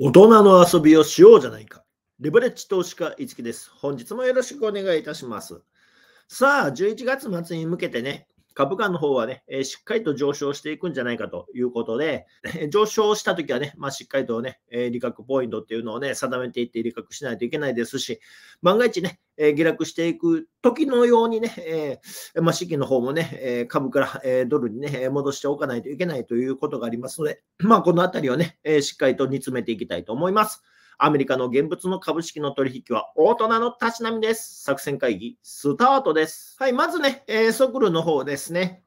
大人の遊びをしようじゃないか。レバレッジ投資家、いつきです。本日もよろしくお願いいたします。さあ、11月末に向けてね、株価の方はね、えー、しっかりと上昇していくんじゃないかということで、上昇したときはね、まあ、しっかりとね、えー、利確ポイントっていうのをね、定めていって利確しないといけないですし、万が一ね、えー、下落していく時のようにね、えー、まあ、資金の方もね、え株から、えドルにね、戻しておかないといけないということがありますので、まあ、このあたりをね、えしっかりと煮詰めていきたいと思います。アメリカの現物の株式の取引は大人のたしなみです。作戦会議、スタートです。はい、まずね、えー、ソクルの方ですね。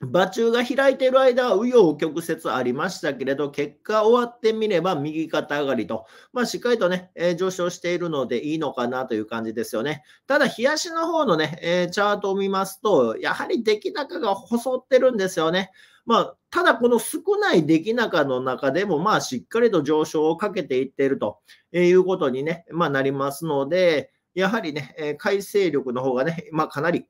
馬中が開いている間は紆余曲折ありましたけれど、結果終わってみれば右肩上がりと、まあ、しっかりとね、えー、上昇しているのでいいのかなという感じですよね。ただ、冷やしの方のね、えー、チャートを見ますと、やはり出来高が細ってるんですよね。まあ、ただこの少ない出来高の中でも、まあ、しっかりと上昇をかけていっているということに、ねまあ、なりますので、やはりね、改正力の方がね、まあ、かなり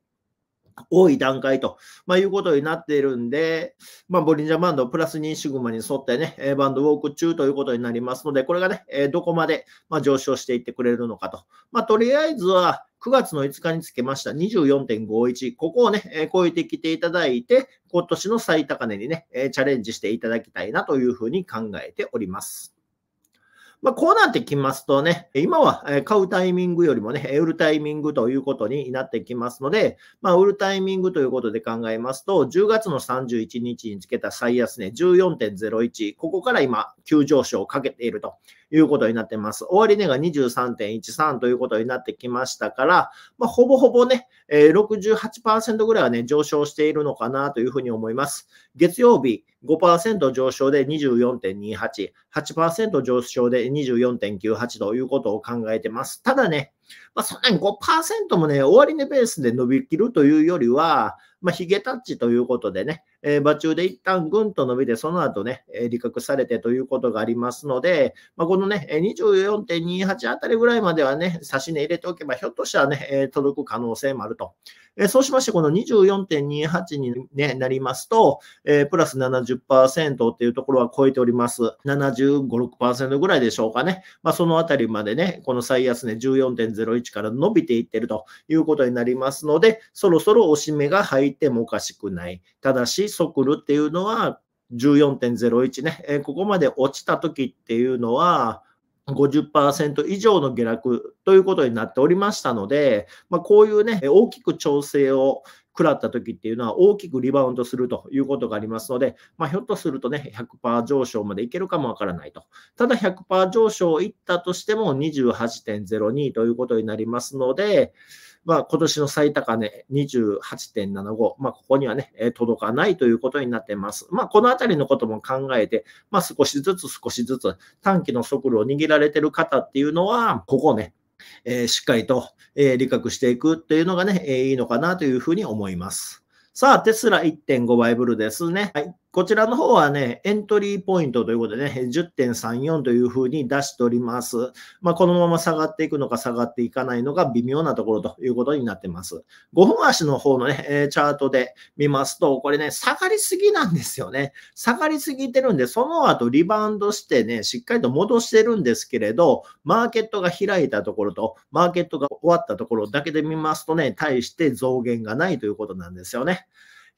多い段階と、まあ、いうことになっているんで、まあ、ボリンジャーバンドプラス2シグマに沿ってね、バンドウォーク中ということになりますので、これがね、どこまで上昇していってくれるのかと。まあ、とりあえずは、9月の5日につけました24.51、ここをね、え超えてきていただいて、今年の最高値にね、えチャレンジしていただきたいなというふうに考えております。まあ、こうなってきますとね、今は買うタイミングよりもね、売るタイミングということになってきますので、まあ、売るタイミングということで考えますと、10月の31日につけた最安値14.01、ここから今、急上昇をかけているということになってます。終値が23.13ということになってきましたから、まあ、ほぼほぼね、え68%ぐらいはね、上昇しているのかなというふうに思います。月曜日、5%上昇で24.28、8%上昇で24.98ということを考えてます。ただね、まあ、そんなに5%もね、終値ベースで伸びきるというよりは、まあ、ヒゲタッチということでね、えー、場中で一旦ぐんと伸びて、その後ね、えー、利確されてということがありますので、まあ、このね、24.28あたりぐらいまではね、差し値入れておけば、ひょっとしたらね、えー、届く可能性もあると。えー、そうしまして、この24.28に、ね、なりますと、えー、プラス70%っていうところは超えております。75、6%ぐらいでしょうかね。まあ、そのあたりまでね、この最安値、ね、14.01から伸びていってるということになりますので、そろそろおしめが入ってもおかしくない。ただし、ソクルっていうのは14.01ね、えここまで落ちた時っていうのは、50%以上の下落ということになっておりましたので、まあ、こういうね、大きく調整を食らった時っていうのは大きくリバウンドするということがありますので、まあ、ひょっとするとね、100%上昇までいけるかもわからないと。ただ100%上昇いったとしても28.02ということになりますので、まあ、今年の最高値28.75、まあ、ここにはね、届かないということになっています。まあ、このあたりのことも考えて、まあ、少しずつ少しずつ短期の速度を握られている方っていうのは、ここね、えー、しっかりと、えー、理覚していくっていうのがね、えー、いいのかなというふうに思います。さあ、テスラ1.5倍ブルですね。はい。こちらの方はね、エントリーポイントということでね、10.34というふうに出しております。まあ、このまま下がっていくのか下がっていかないのが微妙なところということになってます。5分足の方のね、えチャートで見ますと、これね、下がりすぎなんですよね。下がりすぎてるんで、その後リバウンドしてね、しっかりと戻してるんですけれど、マーケットが開いたところと、マーケットが終わったところだけで見ますとね、対して増減がないということなんですよね。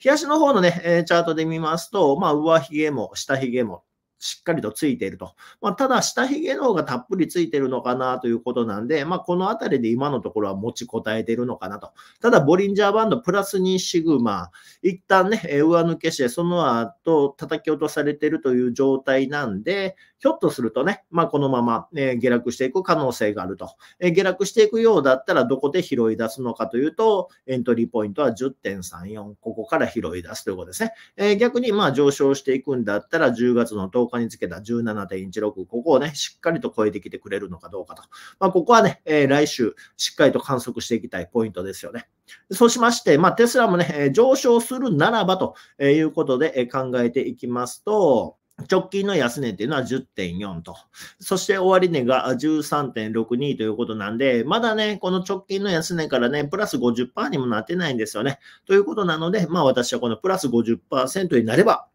冷やしの方のね、えチャートで見ますと、まあ、上髭も下髭もしっかりとついていると。まあ、ただ、下髭の方がたっぷりついてるのかなということなんで、まあ、このあたりで今のところは持ちこたえてるのかなと。ただ、ボリンジャーバンドプラス2シグマ、一旦ね、上抜けして、その後叩き落とされてるという状態なんで、ひょっとするとね、まあ、このまま、え下落していく可能性があると、え下落していくようだったらどこで拾い出すのかというと、エントリーポイントは10.34、ここから拾い出すということですね。え逆にまあ上昇していくんだったら10月の10日につけた17.16、ここをね、しっかりと超えてきてくれるのかどうかと。まあ、ここはね、え来週しっかりと観測していきたいポイントですよね。そうしまして、まあ、テスラもね、上昇するならばということで考えていきますと、直近の安値っていうのは10.4と。そして終値が13.62ということなんで、まだね、この直近の安値からね、プラス50%にもなってないんですよね。ということなので、まあ私はこのプラス50%になれば、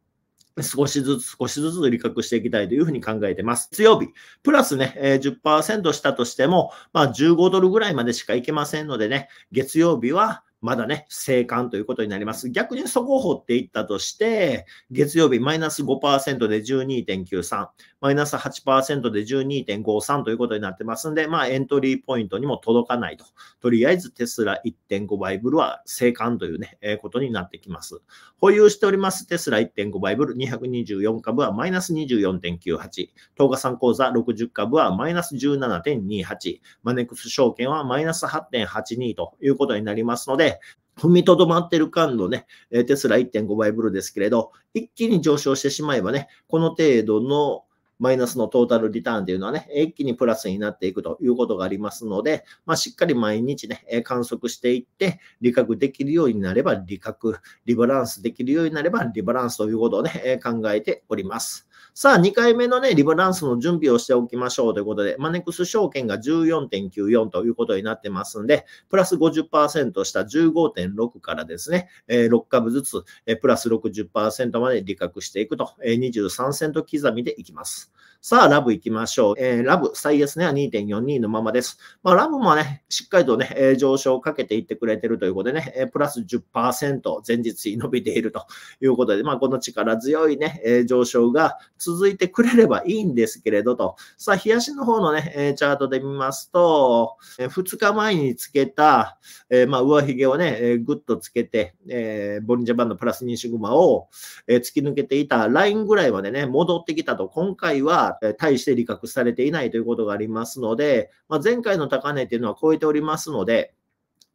少しずつ少しずつ利確していきたいというふうに考えてます。月曜日、プラスね、10%したとしても、まあ15ドルぐらいまでしかいけませんのでね、月曜日はまだね、生還ということになります。逆にそこを掘っていったとして、月曜日マイナス5%で12.93、マイナス8%で12.53ということになってますんで、まあエントリーポイントにも届かないと。とりあえずテスラ1.5倍ブルは生還というね、えー、ことになってきます。保有しておりますテスラ1.5倍ブル224株はマイナス24.98、東日産口座60株はマイナス17.28、マネックス証券はマイナス8.82ということになりますので、踏みとどまってる感度ね、テスラ1.5倍ブルですけれど、一気に上昇してしまえばね、この程度のマイナスのトータルリターンというのはね、一気にプラスになっていくということがありますので、まあ、しっかり毎日ね、観測していって、利確できるようになれば利確、リバランスできるようになればリバランスということをね、考えております。さあ、2回目のね、リバランスの準備をしておきましょうということで、マネックス証券が14.94ということになってますんで、プラス50%した15.6からですね、え6株ずつ、えプラス60%まで利確していくと、え23セント刻みでいきます。さあ、ラブ行きましょう。えー、ラブ、最安値は2.42のままです。まあ、ラブもね、しっかりとね、えー、上昇をかけていってくれてるということでね、えー、プラス10%前日に伸びているということで、まあ、この力強いね、えー、上昇が続いてくれればいいんですけれどと、さあ、冷やしの方のね、えー、チャートで見ますと、えー、2日前につけた、えー、まあ、上髭をね、えー、ぐっとつけて、えー、ボリンジャバンのプラス2シグマを、えー、突き抜けていたラインぐらいまでね、戻ってきたと、今回はが対して利確されていないということがありますので、まあ、前回の高値というのは超えておりますので、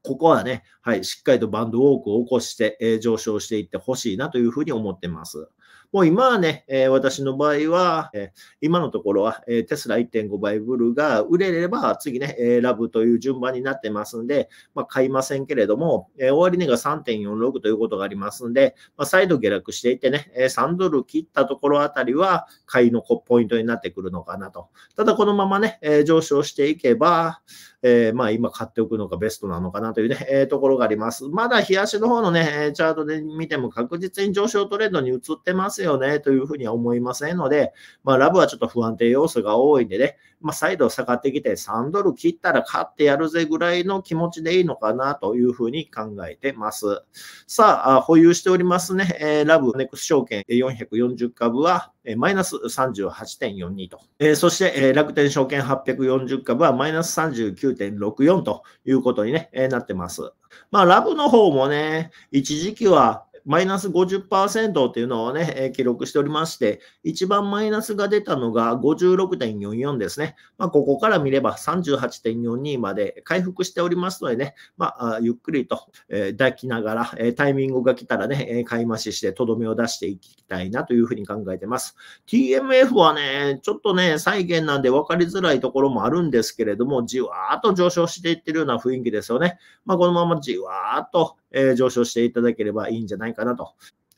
ここはね、はい、しっかりとバンドウォークを起こして、えー、上昇していってほしいなというふうに思ってます。もう今はね、えー、私の場合は、えー、今のところは、えー、テスラ1.5倍ブルが売れれば次ね、えラブという順番になってますんで、まあ、買いませんけれども、え終値が3.46ということがありますんで、まあ、再度下落していってね、え3ドル切ったところあたりは買いのポイントになってくるのかなと。ただこのままね、え上昇していけば、えー、まあ今買っておくのがベストなのかなというね、えー、ところがあります。まだ冷やしの方のね、チャートで見ても確実に上昇トレンドに移ってますよねというふうには思いませんので、まあラブはちょっと不安定要素が多いんでね、まあ再度下がってきて3ドル切ったら買ってやるぜぐらいの気持ちでいいのかなというふうに考えてます。さあ、保有しておりますね、えー、ラブネックス証券440株は、えマイナス38.42と、えそして、え楽天証券840株はマイナス39.64ということに、ねえなってます。まあ、ラブの方もね、一時期はマイナス50%っていうのをね、え記録しておりまして、一番マイナスが出たのが56.44ですね。まあ、ここから見れば38.42まで回復しておりますのでね、まあ、ゆっくりと、え抱きながら、えタイミングが来たらね、買い増ししてとどめを出していきたいなというふうに考えてます。TMF はね、ちょっとね、再現なんで分かりづらいところもあるんですけれども、じわーっと上昇していってるような雰囲気ですよね。まあ、このままじわーっと、え上昇していただければいいんじゃないかなと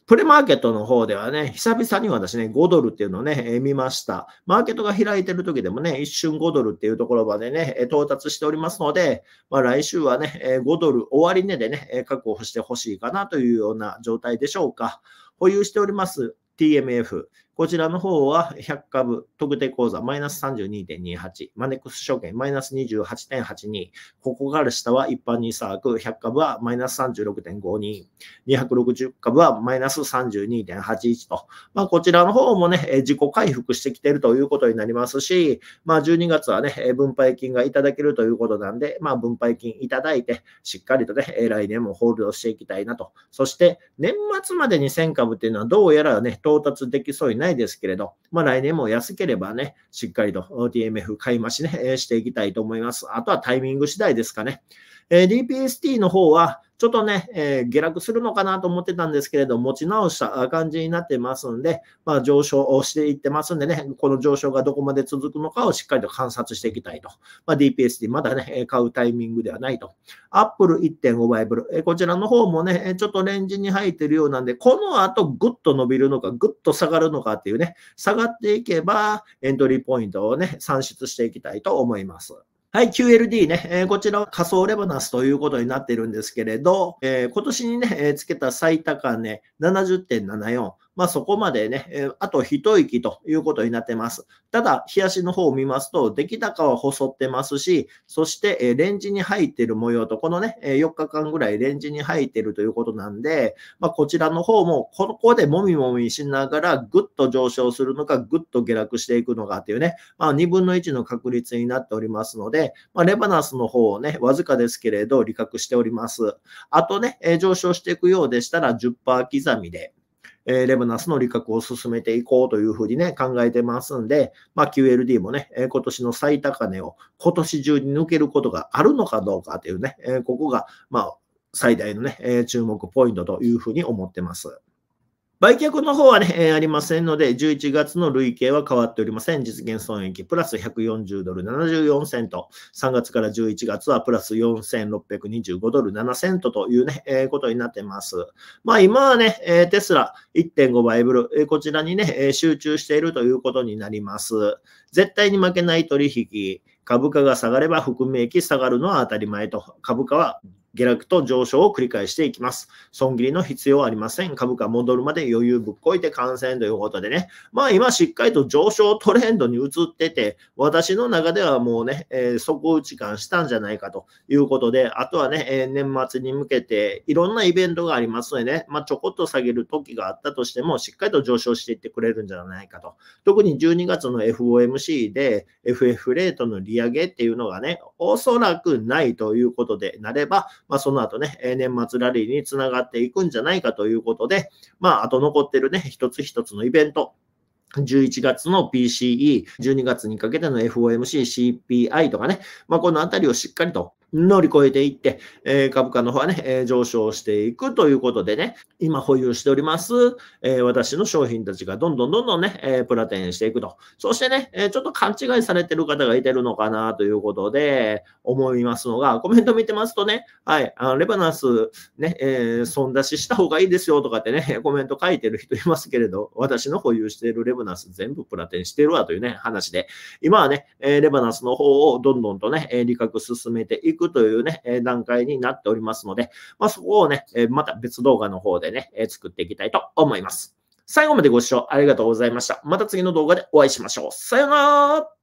プレマーケットの方ではね、久々に私ね、5ドルっていうのをね、え見ました。マーケットが開いてる時でもね、一瞬5ドルっていうところまでね、到達しておりますので、まあ、来週はね、え5ドル終値でね、確保してほしいかなというような状態でしょうか。保有しております TMF。こちらの方は100株、特定口座マイナス32.28、マネックス証券マイナス28.82、ここから下は一般にサーク100株はマイナス36.52、260株はマイナス32.81と、まあ、こちらの方もね、自己回復してきているということになりますし、まあ、12月はね、分配金がいただけるということなんで、まあ、分配金いただいて、しっかりとね、来年もホールドしていきたいなと。そして、年末までに1000株っていうのはどうやらね、到達できそうにないないですけれど、まあ、来年も安ければね、しっかりと TMF 買い増しね、していきたいと思います。あとはタイミング次第ですかね。えー、DPST の方は、ちょっとね、えー、下落するのかなと思ってたんですけれど、持ち直した感じになってますんで、まあ、上昇をしていってますんでね、この上昇がどこまで続くのかをしっかりと観察していきたいと。まあ、DPSD、まだね、買うタイミングではないと。Apple 1.5倍ブル、えー、こちらの方もね、ちょっとレンジに入ってるようなんで、この後ぐっと伸びるのか、ぐっと下がるのかっていうね、下がっていけば、エントリーポイントをね、算出していきたいと思います。はい、QLD ね、えー、こちらは仮想レバナスということになってるんですけれど、えー、今年にね、えー、つけた最高値、70.74。まあ、そこまでね、えあと一息ということになってます。ただ、冷やしの方を見ますと、出来高は細ってますし、そして、えレンジに入ってる模様と、このね、え4日間ぐらいレンジに入ってるということなんで、まあ、こちらの方も、ここでもみもみしながら、ぐっと上昇するのか、ぐっと下落していくのかっていうね、まあ、2分の1の確率になっておりますので、まあ、レバナスの方をね、わずかですけれど、利確しております。あとね、え上昇していくようでしたら、10%刻みで、えレブナスの利確を進めていこうというふうにね、考えてますんで、まあ、QLD もね、え今年の最高値を今年中に抜けることがあるのかどうかというね、えここが、まあ、最大のね、え注目ポイントというふうに思ってます。売却の方はね、えー、ありませんので、11月の累計は変わっておりません。実現損益プラス140ドル74セント。3月から11月はプラス4625ドル7セントというね、えー、ことになってます。まあ今はね、えー、テスラ1.5倍ブル、えー、こちらにね、えー、集中しているということになります。絶対に負けない取引。株価が下がれば含み益下がるのは当たり前と。株価は下落と上昇を繰り返していきます。損切りの必要はありません。株価戻るまで余裕ぶっこいて感染ということでね。まあ今しっかりと上昇トレンドに移ってて、私の中ではもうね、えー、底打ち感したんじゃないかということで、あとはね、えー、年末に向けていろんなイベントがありますのでね、まあ、ちょこっと下げる時があったとしても、しっかりと上昇していってくれるんじゃないかと。特に12月の FOMC で FF レートの利上げっていうのがね、おそらくないということでなれば、まあ、その後ね、年末ラリーにつながっていくんじゃないかということで、まあ、あと残ってるね、一つ一つのイベント、11月の PCE、12月にかけての FOMC、CPI とかね、まあ、このあたりをしっかりと乗り越えていって、え株価の方はね、え上昇していくということでね、今保有しております、え私の商品たちがどんどんどんどんね、えプラテンしていくと。そしてね、えちょっと勘違いされてる方がいてるのかなということで、思いますのが、コメント見てますとね、はい、あレバナンスね、え損出しした方がいいですよとかってね、コメント書いてる人いますけれど、私の保有しているレバナンス全部プラテンしてるわというね、話で、今はね、えレバナンスの方をどんどんとね、利確進めていくいくというね、え段階になっておりますので、まあ、そこをね、えまた別動画の方でね、え作っていきたいと思います。最後までご視聴ありがとうございました。また次の動画でお会いしましょう。さようなら